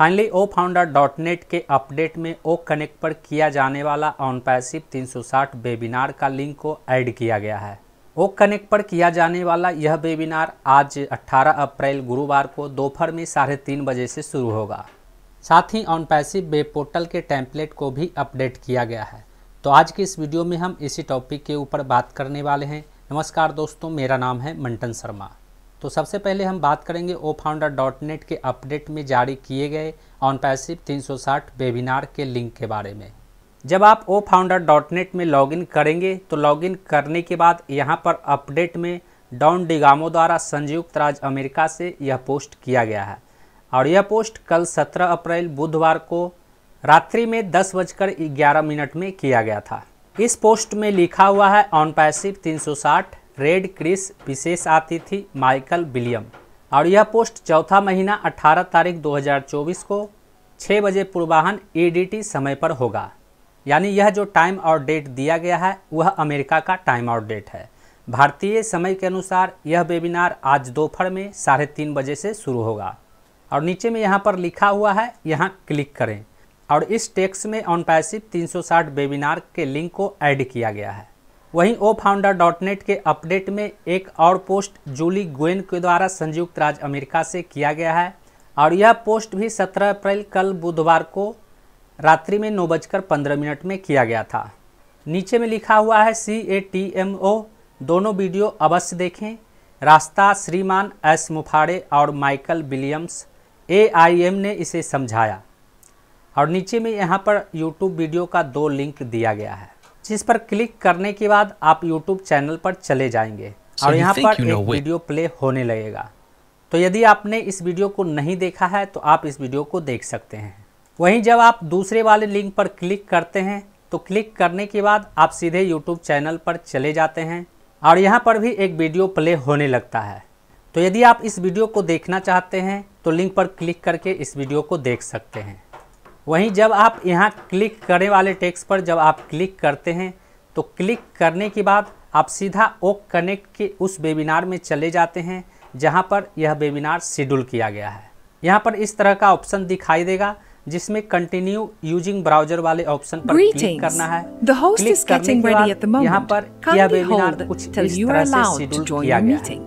finally O founder dot net के update में O connect पर किया जाने वाला ऑन पैसिव 360 वेबिनार का लिंक को ऐड किया गया है ओ कनेक्ट पर किया जाने वाला यह वेबिनार आज 18 अप्रैल गुरुवार को दोपहर में साढ़े तीन बजे से शुरू होगा साथ ही ऑन पैसिव वेब पोर्टल के टैंपलेट को भी अपडेट किया गया है तो आज की इस वीडियो में हम इसी टॉपिक के ऊपर बात करने वाले हैं नमस्कार दोस्तों मेरा नाम है मंटन शर्मा तो सबसे पहले हम बात करेंगे ओ फाउंडर डॉट नेट के अपडेट में जारी किए गए ऑन पैसिव 360 वेबिनार के लिंक के बारे में जब आप ओ फाउंडर डॉट नेट में लॉगिन करेंगे तो लॉगिन करने के बाद यहाँ पर अपडेट में डॉन डिगामो द्वारा संयुक्त राज्य अमेरिका से यह पोस्ट किया गया है और यह पोस्ट कल 17 अप्रैल बुधवार को रात्रि में दस बजकर ग्यारह मिनट में किया गया था इस पोस्ट में लिखा हुआ है ऑन पैसिव साठ रेड क्रिस विशेष अतिथि माइकल विलियम और यह पोस्ट चौथा महीना 18 तारीख 2024 को 6 बजे पूर्वाहन ईडीटी e समय पर होगा यानी यह जो टाइम और डेट दिया गया है वह अमेरिका का टाइम और डेट है भारतीय समय के अनुसार यह वेबिनार आज दोपहर में साढ़े तीन बजे से शुरू होगा और नीचे में यहाँ पर लिखा हुआ है यहाँ क्लिक करें और इस टेक्स्ट में ऑन पैसिव 360 वेबिनार के लिंक को ऐड किया गया है वहीं ओ फाउंडर डॉट नेट के अपडेट में एक और पोस्ट जूली गोयन के द्वारा संयुक्त राज्य अमेरिका से किया गया है और यह पोस्ट भी 17 अप्रैल कल बुधवार को रात्रि में नौ बजकर पंद्रह मिनट में किया गया था नीचे में लिखा हुआ है सी ए टी एम ओ दोनों वीडियो अवश्य देखें रास्ता श्रीमान एस मुफाड़े और Michael Williams A I M ने इसे समझाया और नीचे में यहाँ पर यूट्यूब वीडियो का दो लिंक दिया गया है जिस पर क्लिक करने के बाद आप यूट्यूब चैनल पर चले जाएंगे so और यहाँ पर एक वीडियो प्ले होने लगेगा तो यदि आपने इस वीडियो को नहीं देखा है तो आप इस वीडियो को देख सकते हैं वहीं जब आप दूसरे वाले लिंक पर क्लिक करते हैं तो क्लिक करने के बाद आप सीधे यूट्यूब चैनल पर चले जाते हैं और यहाँ पर भी एक वीडियो प्ले होने लगता है तो यदि आप इस वीडियो को देखना चाहते हैं तो लिंक पर क्लिक करके इस वीडियो को देख सकते हैं वहीं जब आप यहाँ क्लिक करने वाले टेक्स्ट पर जब आप क्लिक करते हैं तो क्लिक करने के बाद आप सीधा ओक कनेक्ट के उस वेबिनार में चले जाते हैं जहाँ पर यह वेबिनार शेड्यूल किया गया है यहाँ पर इस तरह का ऑप्शन दिखाई देगा जिसमें कंटिन्यू यूजिंग ब्राउजर वाले ऑप्शन पर क्लिक करना है क्लिक करने के बाद यहाँ पर यह वेबिनार कुछ इस तरह से शेड्यूल किया गया है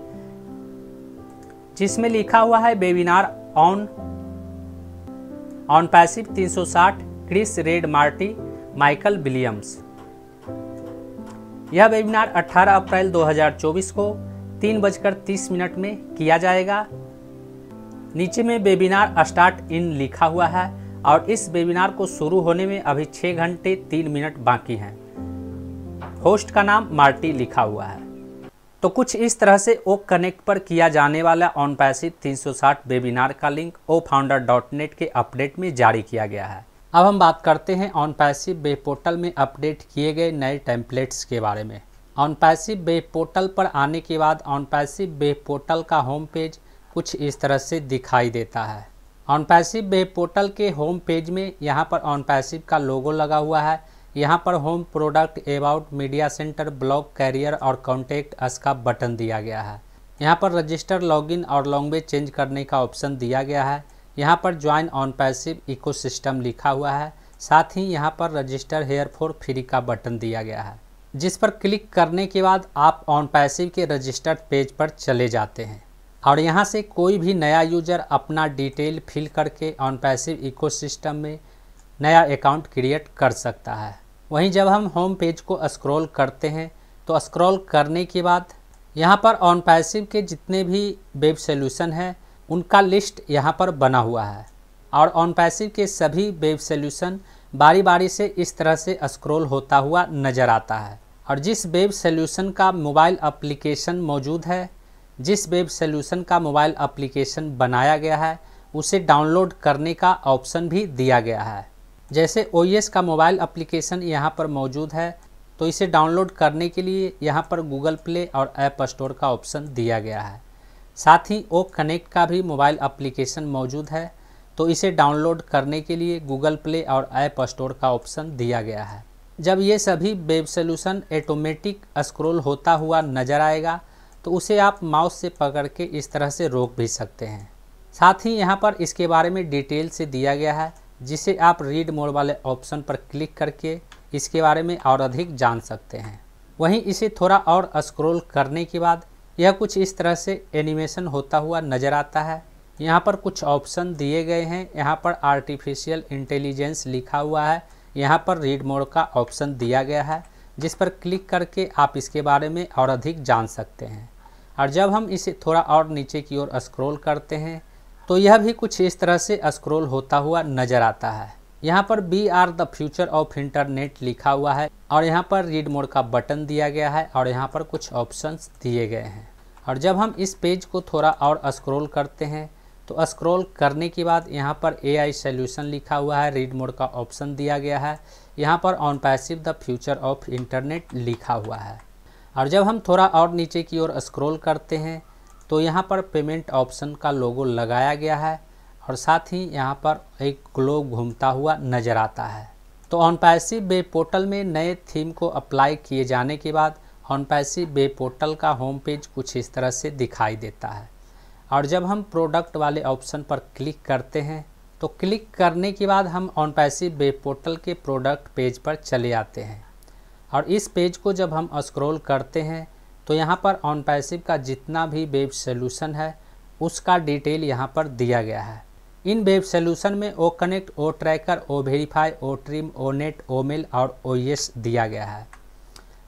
जिसमें लिखा हुआ है webinar on on passive 360 Chris red Marty Michael Williams यह वेबिनार 18 अप्रैल 2024 को तीन बजकर तीस मिनट में किया जाएगा नीचे में वेबिनार स्टार्ट इन लिखा हुआ है और इस वेबिनार को शुरू होने में अभी छः घंटे तीन मिनट बाकी हैं होस्ट का नाम मार्टी लिखा हुआ है तो कुछ इस तरह से ओ कनेक्ट पर किया जाने वाला ऑन पैसिव 360 वेबिनार का link O founder dot net के अपडेट में जारी किया गया है अब हम बात करते हैं ऑन पैसिव वेब पोर्टल में अपडेट किए गए नए टेम्पलेट्स के बारे में ऑन पैसिव वेब पोर्टल पर आने के बाद ऑन पैसिव वेब पोर्टल का होम पेज कुछ इस तरह से दिखाई देता है ऑन पैसिव वेब पोर्टल के होम पेज में यहाँ पर ऑन पैसिव का लोगो लगा हुआ है यहाँ पर home product about media centre blog career और कॉन्टेक्ट अस का बटन दिया गया है यहाँ पर रजिस्टर लॉगिन और लॉन्गवेज चेंज करने का ऑप्शन दिया गया है यहाँ पर ज्वाइन ऑन पैसिव इकोसिस्टम लिखा हुआ है साथ ही यहाँ पर रजिस्टर हेयर फोर फ्री का बटन दिया गया है जिस पर क्लिक करने के बाद आप ऑन पैसिव के रजिस्टर्ड पेज पर चले जाते हैं और यहाँ से कोई भी नया यूजर अपना डिटेल फिल करके ऑन पैसिव इको में नया अकाउंट क्रिएट कर सकता है वहीं जब हम होम पेज को स्क्रॉल करते हैं तो स्क्रॉल करने के बाद यहाँ पर ऑन पैसिव के जितने भी वेब सोल्यूशन हैं उनका लिस्ट यहाँ पर बना हुआ है और ऑन पैसिव के सभी वेब सोल्यूशन बारी बारी से इस तरह से स्क्रॉल होता हुआ नज़र आता है और जिस वेब सोल्यूशन का मोबाइल एप्लीकेशन मौजूद है जिस वेब सोल्यूशन का मोबाइल एप्लीकेशन बनाया गया है उसे डाउनलोड करने का ऑप्शन भी दिया गया है जैसे ओ e का मोबाइल अप्लीकेशन यहाँ पर मौजूद है तो इसे डाउनलोड करने के लिए यहाँ पर गूगल प्ले और ऐप स्टोर का ऑप्शन दिया गया है साथ ही ओ कनेक्ट e का भी मोबाइल अप्लीकेशन मौजूद है तो इसे डाउनलोड करने के लिए गूगल प्ले और ऐप स्टोर का ऑप्शन दिया गया है जब ये सभी वेब सोल्यूशन ऑटोमेटिक स्क्रोल होता हुआ नज़र आएगा तो उसे आप माउस से पकड़ के इस तरह से रोक भी सकते हैं साथ ही यहाँ पर इसके बारे में डिटेल से दिया गया है जिसे आप रीड मोड वाले ऑप्शन पर क्लिक करके इसके बारे में और अधिक जान सकते हैं वहीं इसे थोड़ा और स्क्रॉल करने के बाद यह कुछ इस तरह से एनिमेशन होता हुआ नज़र आता है यहाँ पर कुछ ऑप्शन दिए गए हैं यहाँ पर आर्टिफिशियल इंटेलिजेंस लिखा हुआ है यहाँ पर रीड मोड का ऑप्शन दिया गया है जिस पर क्लिक करके आप इसके बारे में और अधिक जान सकते हैं और जब हम इसे थोड़ा और नीचे की ओर स्क्रॉल करते हैं तो यह भी कुछ इस तरह से स्क्रॉल होता हुआ नज़र आता है यहाँ पर B R the future of internet लिखा हुआ है और यहाँ पर रीड मोड का बटन दिया गया है और यहाँ पर कुछ ऑप्शंस दिए गए हैं और जब हम इस पेज को थोड़ा और स्क्रॉल करते हैं तो स्क्रॉल करने के बाद यहाँ पर ए आई सोल्यूशन लिखा हुआ है रीड मोड का ऑप्शन दिया गया है यहाँ पर on passive the future of internet लिखा हुआ है और जब हम थोड़ा और नीचे की ओर स्क्रॉल करते हैं तो यहाँ पर पेमेंट ऑप्शन का लोगो लगाया गया है और साथ ही यहाँ पर एक ग्लोब घूमता हुआ नज़र आता है तो ऑन पैसी वेब पोर्टल में नए थीम को अप्लाई किए जाने के बाद ऑन पैसी वेब पोर्टल का होम पेज कुछ इस तरह से दिखाई देता है और जब हम प्रोडक्ट वाले ऑप्शन पर क्लिक करते हैं तो क्लिक करने के बाद हम ऑन पैसी वेब पोर्टल के प्रोडक्ट पेज पर चले आते हैं और इस पेज को जब हम स्क्रॉल करते हैं तो यहाँ पर ऑन पैसिव का जितना भी वेब सोल्यूशन है उसका डिटेल यहाँ पर दिया गया है इन वेब सोल्यूशन में O connect O tracker O verify O trim O net O mail और ओ एस दिया गया है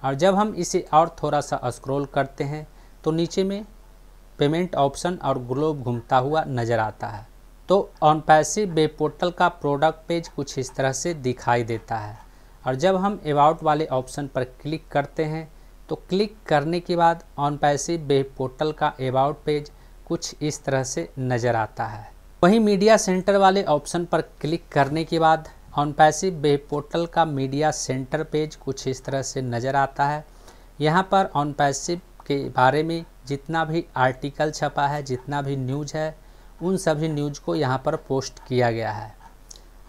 और जब हम इसे और थोड़ा सा स्क्रोल करते हैं तो नीचे में पेमेंट ऑप्शन और ग्लोब घूमता हुआ नज़र आता है तो ऑन पैसिव वेब पोर्टल का प्रोडक्ट पेज कुछ इस तरह से दिखाई देता है और जब हम अबाउट वाले ऑप्शन पर क्लिक करते हैं तो क्लिक करने के बाद ऑन पैसिव वेब पोर्टल का अबाउट पेज कुछ इस तरह से नज़र आता है वहीं मीडिया सेंटर वाले ऑप्शन पर क्लिक करने के बाद ऑन पैसिव वेब पोर्टल का मीडिया सेंटर पेज कुछ इस तरह से नज़र आता है यहाँ पर ऑन पैसिव के बारे में जितना भी आर्टिकल छपा है जितना भी न्यूज है उन सभी न्यूज को यहाँ पर पोस्ट किया गया है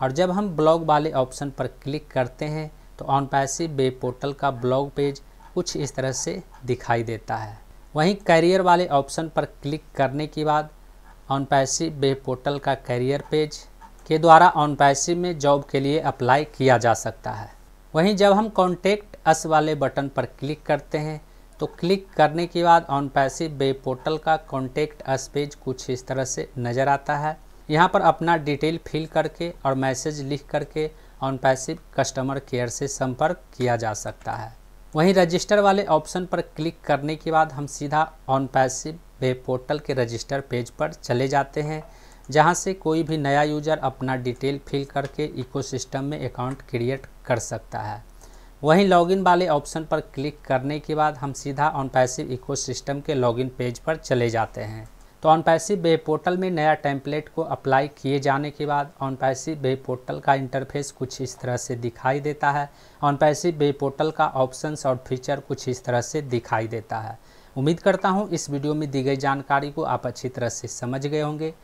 और जब हम ब्लॉग वाले ऑप्शन पर क्लिक करते हैं तो ऑन पैसिव वेब पोर्टल का ब्लॉग पेज कुछ इस तरह से दिखाई देता है वहीं कैरियर वाले ऑप्शन पर क्लिक करने के बाद ऑन पैसिव वेब पोर्टल का कैरियर पेज के द्वारा ऑन पैसिव में जॉब के लिए अप्लाई किया जा सकता है वहीं जब हम कॉन्टेक्ट अस वाले बटन पर क्लिक करते हैं तो क्लिक करने के बाद ऑन पैसिव वेब पोर्टल का कॉन्टेक्ट अस पेज कुछ इस तरह से नज़र आता है यहाँ पर अपना डिटेल फिल करके और मैसेज लिख करके ऑन पैसिव कस्टमर केयर से संपर्क किया जा सकता है वहीं रजिस्टर वाले ऑप्शन पर क्लिक करने के बाद हम सीधा ऑन पैसिव वेब पोर्टल के रजिस्टर पेज पर चले जाते हैं जहां से कोई भी नया यूज़र अपना डिटेल फिल करके इकोसिस्टम में अकाउंट क्रिएट कर सकता है वहीं लॉगिन वाले ऑप्शन पर क्लिक करने के बाद हम सीधा ऑन पैसिव इकोसिस्टम के लॉगिन पेज पर चले जाते हैं तो ऑन पैसिव वेब पोर्टल में नया टेम्पलेट को अप्लाई किए जाने के बाद ऑन पैसिव वेब पोर्टल का इंटरफेस कुछ इस तरह से दिखाई देता है ऑन पैसिव वेब पोर्टल का ऑप्शंस और फीचर कुछ इस तरह से दिखाई देता है उम्मीद करता हूँ इस वीडियो में दी गई जानकारी को आप अच्छी तरह से समझ गए होंगे